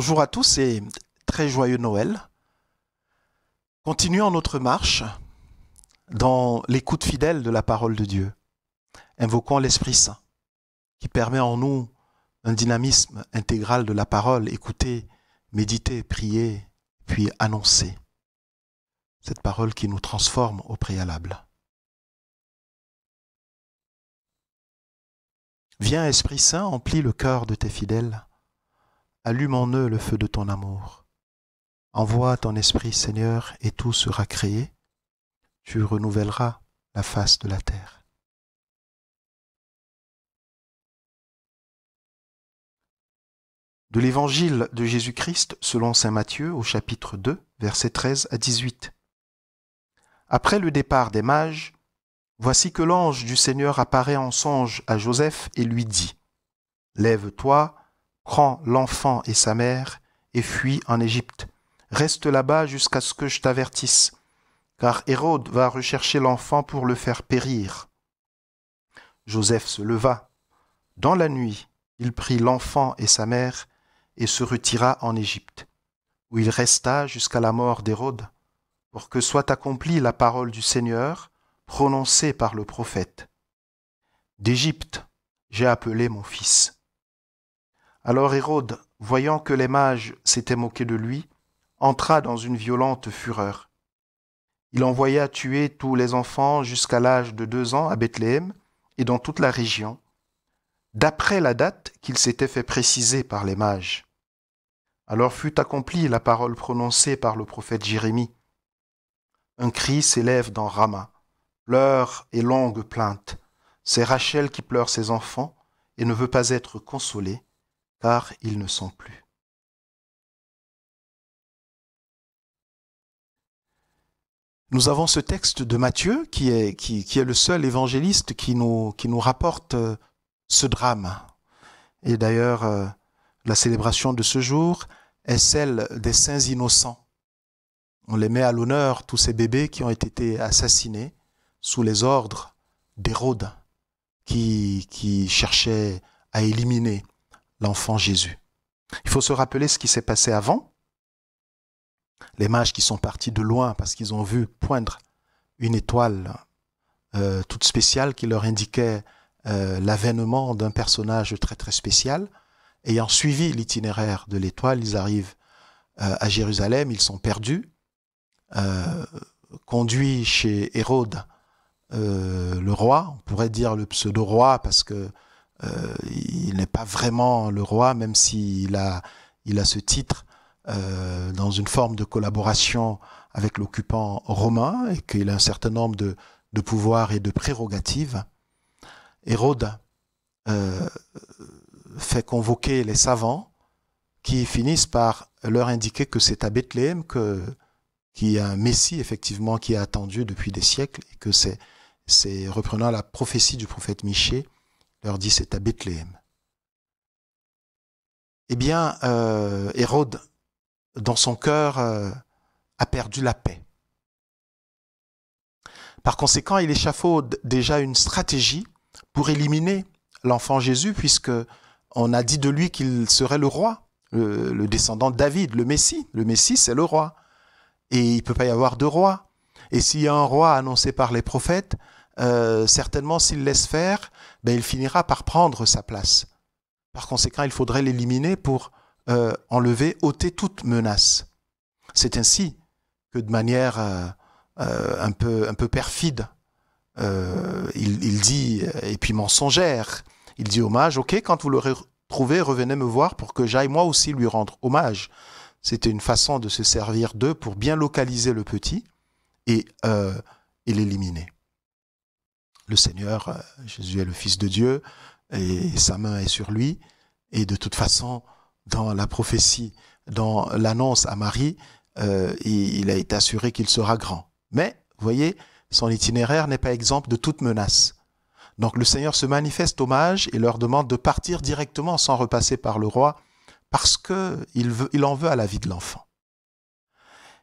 Bonjour à tous et très joyeux Noël. Continuons notre marche dans l'écoute fidèle de la parole de Dieu, invoquant l'Esprit Saint qui permet en nous un dynamisme intégral de la parole, écouter, méditer, prier, puis annoncer cette parole qui nous transforme au préalable. Viens Esprit Saint, emplis le cœur de tes fidèles Allume en eux le feu de ton amour. Envoie ton esprit, Seigneur, et tout sera créé. Tu renouvelleras la face de la terre. De l'Évangile de Jésus-Christ selon Saint Matthieu au chapitre 2, versets 13 à 18. Après le départ des mages, voici que l'ange du Seigneur apparaît en songe à Joseph et lui dit, Lève-toi, prends l'enfant et sa mère, et fuis en Égypte. Reste là-bas jusqu'à ce que je t'avertisse, car Hérode va rechercher l'enfant pour le faire périr. Joseph se leva. Dans la nuit, il prit l'enfant et sa mère, et se retira en Égypte, où il resta jusqu'à la mort d'Hérode, pour que soit accomplie la parole du Seigneur prononcée par le prophète. D'Égypte, j'ai appelé mon fils. Alors Hérode, voyant que les mages s'étaient moqués de lui, entra dans une violente fureur. Il envoya tuer tous les enfants jusqu'à l'âge de deux ans à Bethléem et dans toute la région, d'après la date qu'il s'était fait préciser par les mages. Alors fut accomplie la parole prononcée par le prophète Jérémie. Un cri s'élève dans Rama, pleure et longue plainte. C'est Rachel qui pleure ses enfants et ne veut pas être consolée car ils ne sont plus. Nous avons ce texte de Matthieu qui est, le seul évangéliste qui nous, rapporte euh, ce drame. Et d'ailleurs, euh, la célébration de ce jour est celle des saints innocents. On les met à l'honneur, tous ces bébés qui ont été assassinés sous les ordres d'Hérode, qui, qui cherchait à éliminer l'enfant Jésus. Il faut se rappeler ce qui s'est passé avant. Les mages qui sont partis de loin parce qu'ils ont vu poindre une étoile euh, toute spéciale qui leur indiquait euh, l'avènement d'un personnage très très spécial. Ayant suivi l'itinéraire de l'étoile, ils arrivent euh, à Jérusalem, ils sont perdus, conduits chez Hérode, le roi, on pourrait dire le pseudo-roi parce que euh, il n'est pas vraiment le roi, même s'il a, il a ce titre euh, dans une forme de collaboration avec l'occupant romain et qu'il a un certain nombre de, de pouvoirs et de prérogatives. Hérode euh, fait convoquer les savants qui finissent par leur indiquer que c'est à Bethléem que qu'il y a un Messie effectivement qui est attendu depuis des siècles et que c'est reprenant la prophétie du prophète Michée leur dit c'est à Bethléem. Eh bien, euh, Hérode, dans son cœur, euh, a perdu la paix. Par conséquent, il échafaude déjà une stratégie pour éliminer l'enfant Jésus, puisque on a dit de lui qu'il serait le roi, le, le descendant de David, le Messie. Le Messie, c'est le roi. Et il ne peut pas y avoir de roi. Et s'il y a un roi annoncé par les prophètes, euh, certainement s'il laisse faire, ben, il finira par prendre sa place. Par conséquent, il faudrait l'éliminer pour euh, enlever, ôter toute menace. C'est ainsi que de manière euh, un, peu, un peu perfide, il, dit, et puis mensongère, il dit hommage, ok, quand vous l'aurez trouvé, revenez me voir pour que j'aille moi aussi lui rendre hommage. C'était une façon de se servir d'eux pour bien localiser le petit et l'éliminer le Seigneur, euh, Jésus est le Fils de Dieu, et sa main est sur lui. Et de toute façon, dans la prophétie, dans l'annonce à Marie, euh, il a été assuré qu'il sera grand. Mais, voyez, son itinéraire n'est pas exemple de toute menace. Donc le Seigneur se manifeste aux mages et leur demande de partir directement sans repasser par le roi, parce que il en veut à la vie de l'enfant.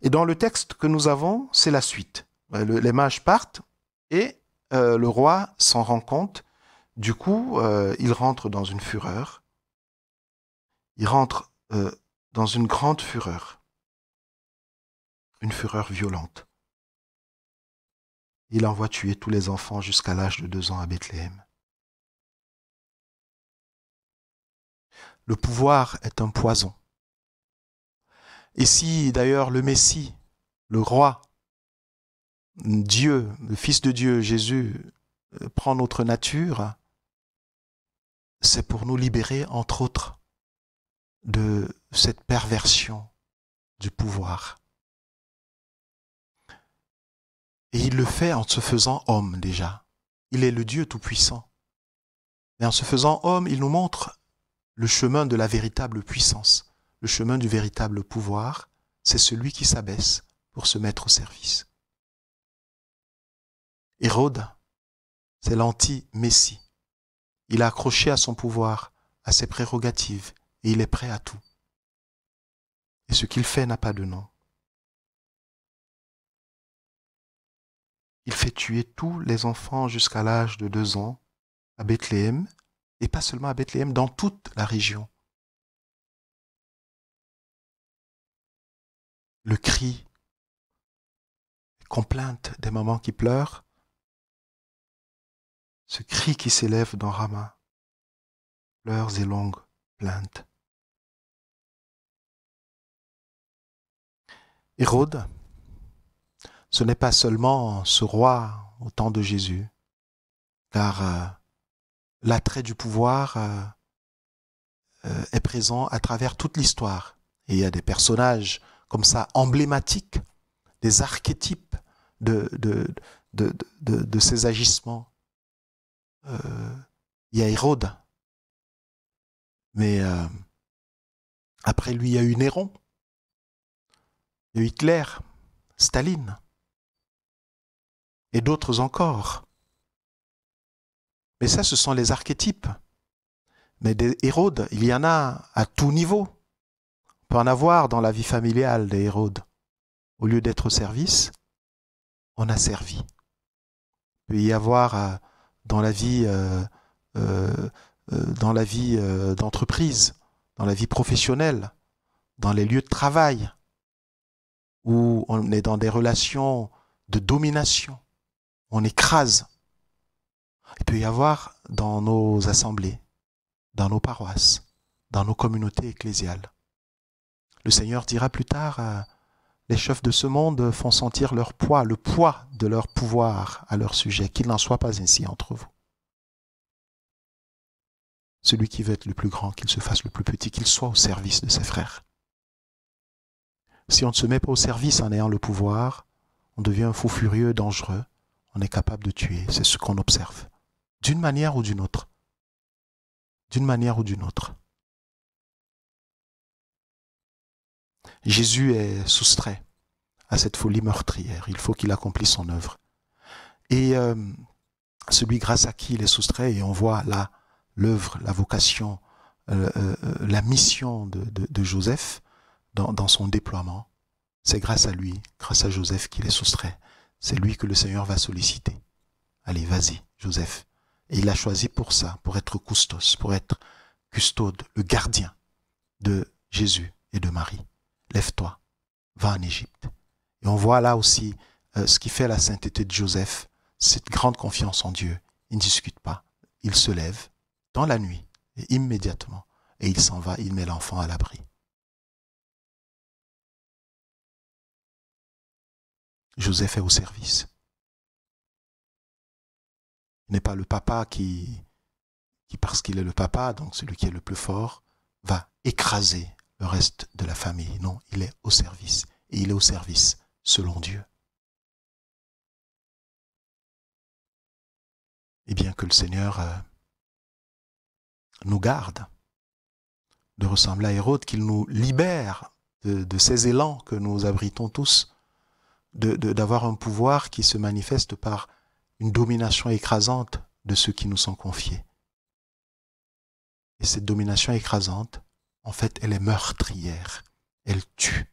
Et dans le texte que nous avons, c'est la suite. Les mages partent et euh, le roi s'en rend compte. Du coup, euh, il rentre dans une fureur. Il rentre euh, dans une grande fureur. Une fureur violente. Il envoie tuer tous les enfants jusqu'à l'âge de deux ans à Bethléem. Le pouvoir est un poison. Et si d'ailleurs le Messie, le roi, Dieu, le Fils de Dieu, Jésus, euh, prend notre nature, c'est pour nous libérer, entre autres, de cette perversion du pouvoir. Et il le fait en se faisant homme déjà. Il est le Dieu Tout-Puissant. Mais en se faisant homme, il nous montre le chemin de la véritable puissance, le chemin du véritable pouvoir. C'est celui qui s'abaisse pour se mettre au service. Hérode, c'est l'anti-Messie. Il a accroché à son pouvoir, à ses prérogatives, et il est prêt à tout. Et ce qu'il fait n'a pas de nom. Il fait tuer tous les enfants jusqu'à l'âge de deux ans à Bethléem, et pas seulement à Bethléem, dans toute la région. Le cri, les complaintes des mamans qui pleurent, ce cri qui s'élève dans Rama, pleurs et longues plaintes. Hérode, ce n'est pas seulement ce roi au temps de Jésus, car euh, l'attrait du pouvoir euh, euh, est présent à travers toute l'histoire. Et il y a des personnages comme ça emblématiques, des archétypes de, de, de ces agissements. Euh, il y a Hérode. Mais euh, après lui, il y a eu Néron, il Hitler, Staline, et d'autres encore. Mais ça, ce sont les archétypes. Mais des Hérodes, il y en a à tout niveau. On peut en avoir dans la vie familiale des Hérodes. Au lieu d'être au service, on a servi. Il peut y avoir euh, dans la vie, euh, euh, euh, dans la vie d'entreprise, dans la vie professionnelle, dans les lieux de travail, où on est dans des relations de domination, on écrase. Il peut y avoir dans nos assemblées, dans nos paroisses, dans nos communautés ecclésiales. Le Seigneur dira plus tard les chefs de ce monde font sentir leur poids, le poids de leur pouvoir à leur sujet, qu'il n'en soit pas ainsi entre vous. Celui qui veut être le plus grand, qu'il se fasse le plus petit, qu'il soit au service de ses frères. Si on ne se met pas au service en ayant le pouvoir, on devient un fou furieux, dangereux, on est capable de tuer, c'est ce qu'on observe, d'une manière ou d'une autre. D'une manière ou d'une autre. Jésus est soustrait à cette folie meurtrière. Il faut qu'il accomplisse son œuvre. Et euh, celui grâce à qui il est soustrait, et on voit là l'œuvre, la vocation, euh, euh, la mission de, Joseph dans, son déploiement, c'est grâce à lui, grâce à Joseph qu'il est soustrait. C'est lui que le Seigneur va solliciter. Allez, vas-y, Joseph. Et il a choisi pour ça, pour être custos, pour être custode, le gardien de Jésus et de Marie lève-toi, va en Égypte. Et on voit là aussi euh, ce qui fait la sainteté de Joseph, cette grande confiance en Dieu. Il ne discute pas, il se lève dans la nuit et immédiatement, et il s'en va, il met l'enfant à l'abri. Joseph est au service. Il n'est pas le papa qui, qui parce qu'il est le papa, donc celui qui est le plus fort, va écraser le reste de la famille. Non, il est au service. Et il est au service selon Dieu. Et bien que le Seigneur euh, nous garde de ressembler à Hérode, qu'il nous libère de, ces élans que nous abritons tous, d'avoir de, un pouvoir qui se manifeste par une domination écrasante de ceux qui nous sont confiés. Et cette domination écrasante, en fait, elle est meurtrière, elle tue,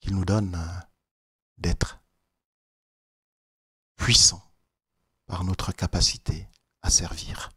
qu'il nous donne euh, d'être puissant par notre capacité à servir.